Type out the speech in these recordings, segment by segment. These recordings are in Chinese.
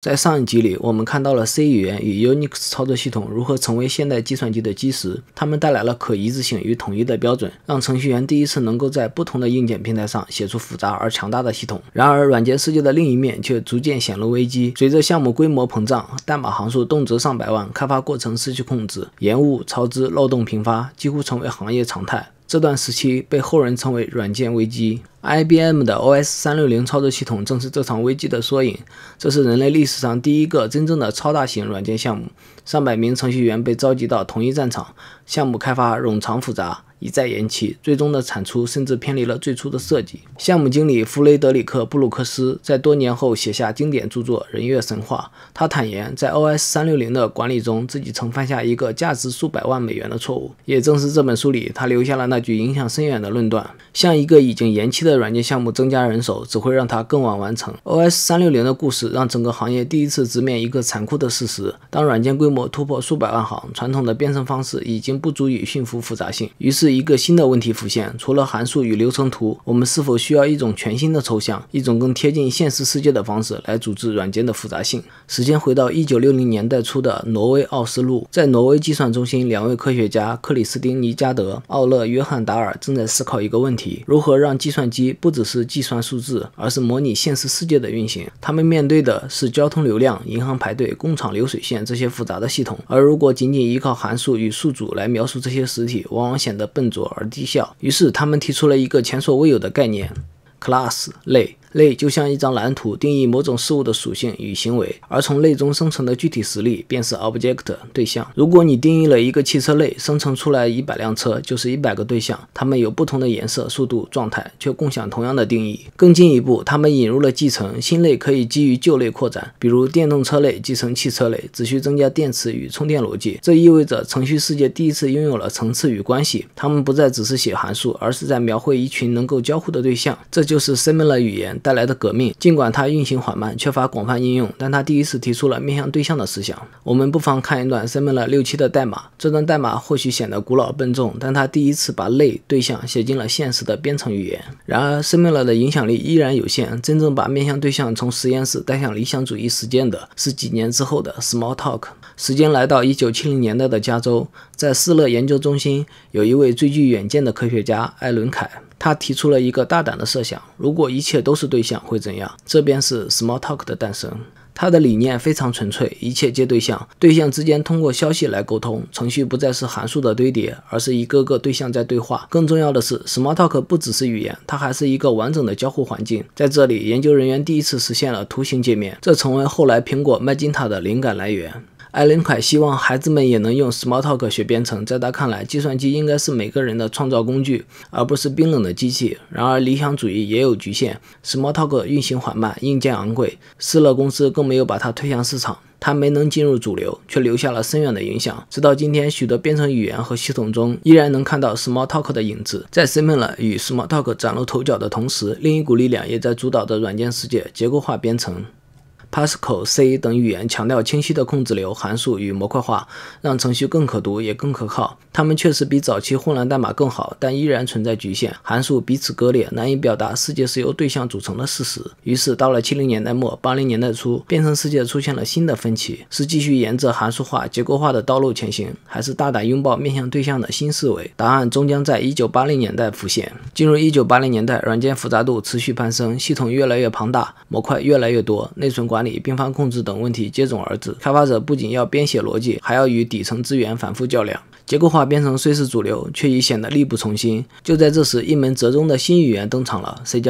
在上一集里，我们看到了 C 语言与 Unix 操作系统如何成为现代计算机的基石。它们带来了可一致性与统一的标准，让程序员第一次能够在不同的硬件平台上写出复杂而强大的系统。然而，软件世界的另一面却逐渐显露危机。随着项目规模膨胀，代码行数动辄上百万，开发过程失去控制，延误、超支、漏洞频发，几乎成为行业常态。这段时期被后人称为“软件危机”。IBM 的 OS 三六零操作系统正是这场危机的缩影。这是人类历史上第一个真正的超大型软件项目，上百名程序员被召集到同一战场，项目开发冗长复杂。一再延期，最终的产出甚至偏离了最初的设计。项目经理弗雷德里克布鲁克斯在多年后写下经典著作《人月神话》，他坦言，在 OS 三六零的管理中，自己曾犯下一个价值数百万美元的错误。也正是这本书里，他留下了那句影响深远的论断：像一个已经延期的软件项目，增加人手只会让它更晚完成。OS 三六零的故事让整个行业第一次直面一个残酷的事实：当软件规模突破数百万行，传统的编程方式已经不足以驯服复杂性，于是。一个新的问题浮现：除了函数与流程图，我们是否需要一种全新的抽象，一种更贴近现实世界的方式来组织软件的复杂性？时间回到一九六零年代初的挪威奥斯陆，在挪威计算中心，两位科学家克里斯丁尼加德、奥勒约翰达尔正在思考一个问题：如何让计算机不只是计算数字，而是模拟现实世界的运行？他们面对的是交通流量、银行排队、工厂流水线这些复杂的系统，而如果仅仅依靠函数与数组来描述这些实体，往往显得。笨拙而低效，于是他们提出了一个前所未有的概念：class 类。类就像一张蓝图，定义某种事物的属性与行为，而从类中生成的具体实例便是 object 对象。如果你定义了一个汽车类，生成出来一百辆车就是一百个对象，它们有不同的颜色、速度、状态，却共享同样的定义。更进一步，他们引入了继承，新类可以基于旧类扩展，比如电动车类继承汽车类，只需增加电池与充电逻辑。这意味着程序世界第一次拥有了层次与关系，他们不再只是写函数，而是在描绘一群能够交互的对象。这就是 s i m i l a r 语言。带来的革命，尽管它运行缓慢、缺乏广泛应用，但它第一次提出了面向对象的思想。我们不妨看一段《s m 生命了六七》的代码，这段代码或许显得古老笨重，但它第一次把类、对象写进了现实的编程语言。然而，《s 生命了》的影响力依然有限，真正把面向对象从实验室带向理想主义实践的是几年之后的 Smalltalk。时间来到一九七零年代的加州。在施乐研究中心，有一位最具远见的科学家艾伦凯，他提出了一个大胆的设想：如果一切都是对象，会怎样？这便是 Smalltalk 的诞生。他的理念非常纯粹，一切皆对象，对象之间通过消息来沟通，程序不再是函数的堆叠，而是一个个对象在对话。更重要的是，Smalltalk 不只是语言，它还是一个完整的交互环境。在这里，研究人员第一次实现了图形界面，这成为后来苹果麦金塔的灵感来源。艾琳凯希望孩子们也能用 Smalltalk 学编程。在他看来，计算机应该是每个人的创造工具，而不是冰冷的机器。然而，理想主义也有局限。Smalltalk 运行缓慢，硬件昂贵，施乐公司更没有把它推向市场。它没能进入主流，却留下了深远的影响。直到今天，许多编程语言和系统中依然能看到 Smalltalk 的影子。在 s i m i l a 与 Smalltalk 崭露头角的同时，另一股力量也在主导着软件世界：结构化编程。Pascal、C 等语言强调清晰的控制流、函数与模块化，让程序更可读也更可靠。它们确实比早期混乱代码更好，但依然存在局限：函数彼此割裂，难以表达世界是由对象组成的事实。于是，到了七零年代末、八零年代初，编程世界出现了新的分歧：是继续沿着函数化、结构化的道路前行，还是大胆拥抱面向对象的新思维？答案终将在一九八零年代浮现。进入一九八零年代，软件复杂度持续攀升，系统越来越庞大，模块越来越多，内存管。管理、并发控制等问题接踵而至，开发者不仅要编写逻辑，还要与底层资源反复较量。结构化编程虽是主流，却已显得力不从心。就在这时，一门折中的新语言登场了 ——C++。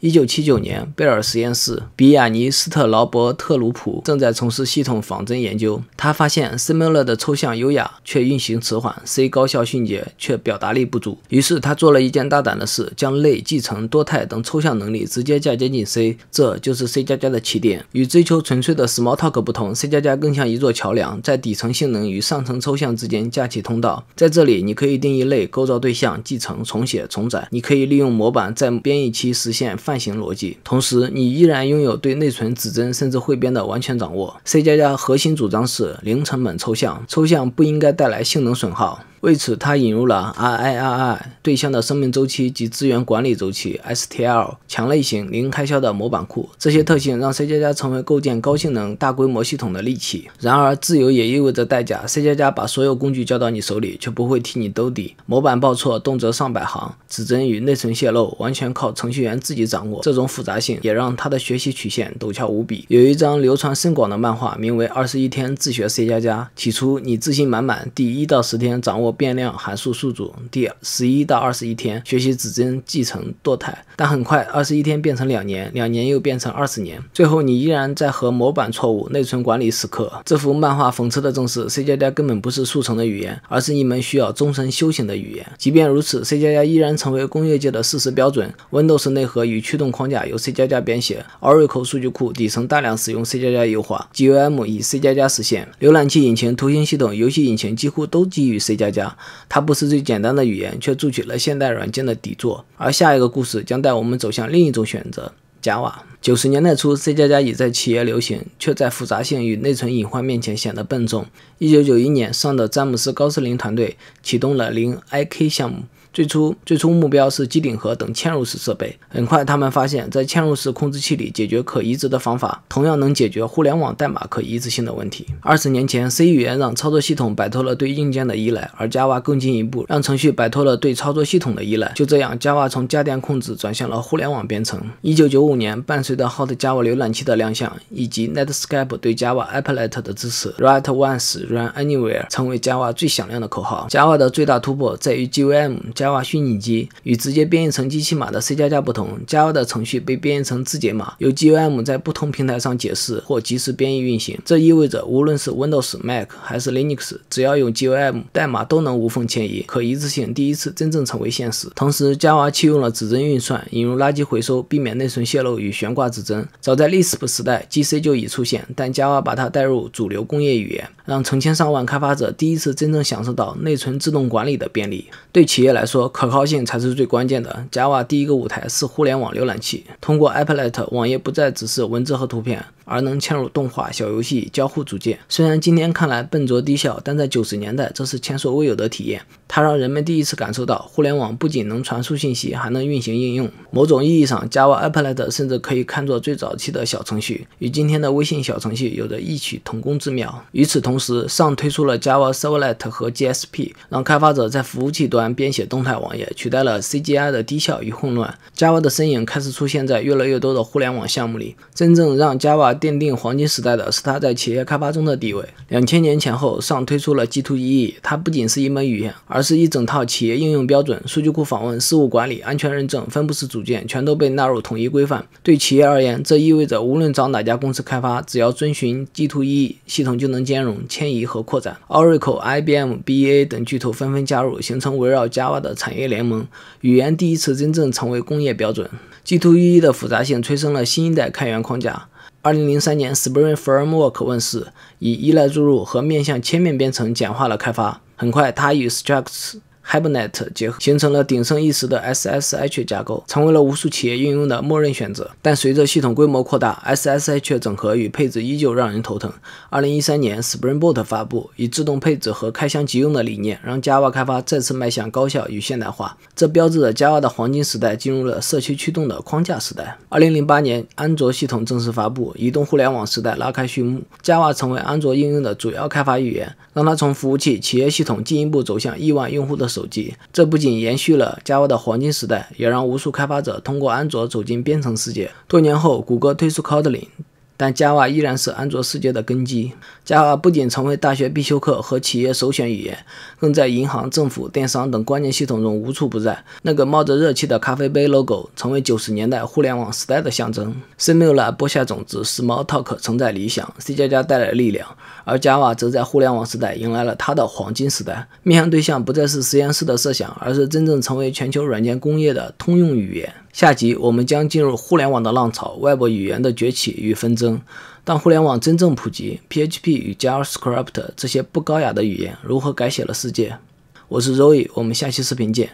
一九七九年，贝尔实验室，比亚尼斯特劳伯特鲁普正在从事系统仿真研究。他发现，Simula 的抽象优雅，却运行迟缓；C 高效迅捷，却表达力不足。于是，他做了一件大胆的事，将类、继承、多态等抽象能力直接嫁接进 C，这就是 C++ 的起点。与追求纯粹的 Smalltalk 不同，C++ 更像一座桥梁，在底层性能与上层抽象之间架起通。在这里，你可以定义类、构造对象、继承、重写、重载。你可以利用模板在编译期实现泛型逻辑，同时你依然拥有对内存指针甚至汇编的完全掌握。C++ 加加核心主张是零成本抽象，抽象不应该带来性能损耗。为此，他引入了 R I R I 对象的生命周期及资源管理周期，S T L 强类型零开销的模板库。这些特性让 C 加加成为构建高性能、大规模系统的利器。然而，自由也意味着代价。C 加加把所有工具交到你手里，却不会替你兜底。模板报错动辄上百行，指针与内存泄漏完全靠程序员自己掌握。这种复杂性也让他的学习曲线陡峭无比。有一张流传甚广的漫画，名为《二十一天自学 C 加加》。起初，你自信满满，第一到十天掌握。变量函数数组第十一到二十一天学习指针继承堕胎，但很快二十一天变成两年，两年又变成二十年，最后你依然在和模板错误、内存管理死磕。这幅漫画讽刺的正是 C 加加根本不是速成的语言，而是一门需要终身修行的语言。即便如此，C 加加依然成为工业界的事实标准。Windows 内核与驱动框架由 C 加加编写，Oracle 数据库底层大量使用 C 加加优化，GOM 以 C 加加实现，浏览器引擎、图形系统、游戏引擎几乎都基于 C 加加。它不是最简单的语言，却筑起了现代软件的底座。而下一个故事将带我们走向另一种选择 ——Java。九十年代初，C 加加已在企业流行，却在复杂性与内存隐患面前显得笨重。一九九一年，上的詹姆斯高斯林团队启动了零 IK 项目。最初最初目标是机顶盒等嵌入式设备。很快，他们发现，在嵌入式控制器里解决可移植的方法，同样能解决互联网代码可移植性的问题。二十年前，C 语言让操作系统摆脱了对硬件的依赖，而 Java 更进一步，让程序摆脱了对操作系统的依赖。就这样，Java 从家电控制转向了互联网编程。一九九五年，伴随着 Hot Java 浏览器的亮相，以及 NetScape 对 Java Applet 的支持，“Write Once, Run Anywhere” 成为 Java 最响亮的口号。Java 的最大突破在于 g v m Java 虚拟机与直接编译成机器码的 C 加加不同，Java 的程序被编译成字节码，由 g u m 在不同平台上解释或及时编译运行。这意味着，无论是 Windows、Mac 还是 Linux，只要用 g u m 代码都能无缝迁移，可一次性第一次真正成为现实。同时，Java 弃用了指针运算，引入垃圾回收，避免内存泄漏与悬挂指针。早在 Lisp 时代，GC 就已出现，但 Java 把它带入主流工业语言，让成千上万开发者第一次真正享受到内存自动管理的便利。对企业来说，说可靠性才是最关键的。Java 第一个舞台是互联网浏览器，通过 Applet，网页不再只是文字和图片。而能嵌入动画、小游戏、交互组件。虽然今天看来笨拙低效，但在九十年代这是前所未有的体验。它让人们第一次感受到互联网不仅能传输信息，还能运行应用。某种意义上，Java Applet 甚至可以看作最早期的小程序，与今天的微信小程序有着异曲同工之妙。与此同时，上推出了 Java Servlet 和 g s p 让开发者在服务器端编写动态网页，取代了 CGI 的低效与混乱。Java 的身影开始出现在越来越多的互联网项目里，真正让 Java。奠定黄金时代的是它在企业开发中的地位。两千年前后，上推出了 g 2 e e 它不仅是一门语言，而是一整套企业应用标准、数据库访问、事务管理、安全认证、分布式组件，全都被纳入统一规范。对企业而言，这意味着无论找哪家公司开发，只要遵循 g 2 e e 系统，就能兼容、迁移和扩展。Oracle、IBM、BEA 等巨头纷纷加入，形成围绕 Java 的产业联盟。语言第一次真正成为工业标准。g 2 e e 的复杂性催生了新一代开源框架。二零零三年，Spring Framework 问世，以依赖注入和面向切面编程简化了开发。很快，它与 Struts。Hibernate 结合形成了鼎盛一时的 SSH 架构，成为了无数企业应用的默认选择。但随着系统规模扩大，SSH 整合与配置依旧让人头疼。二零一三年，Spring Boot 发布，以自动配置和开箱即用的理念，让 Java 开发再次迈向高效与现代化。这标志着 Java 的黄金时代进入了社区驱动的框架时代。二零零八年，安卓系统正式发布，移动互联网时代拉开序幕，Java 成为安卓应用的主要开发语言，让它从服务器、企业系统进一步走向亿万用户的。手机，这不仅延续了 Java 的黄金时代，也让无数开发者通过安卓走进编程世界。多年后，谷歌推出 Kotlin。但 Java 依然是安卓世界的根基。Java 不仅成为大学必修课和企业首选语言，更在银行、政府、电商等关键系统中无处不在。那个冒着热气的咖啡杯 logo，成为九十年代互联网时代的象征。Simula 播下种子，Smalltalk 承载理想，C++ 带来力量，而 Java 则在互联网时代迎来了它的黄金时代。面向对象不再是实验室的设想，而是真正成为全球软件工业的通用语言。下集我们将进入互联网的浪潮，Web 语言的崛起与纷争。当互联网真正普及，PHP 与 JavaScript 这些不高雅的语言如何改写了世界？我是 Roy，我们下期视频见。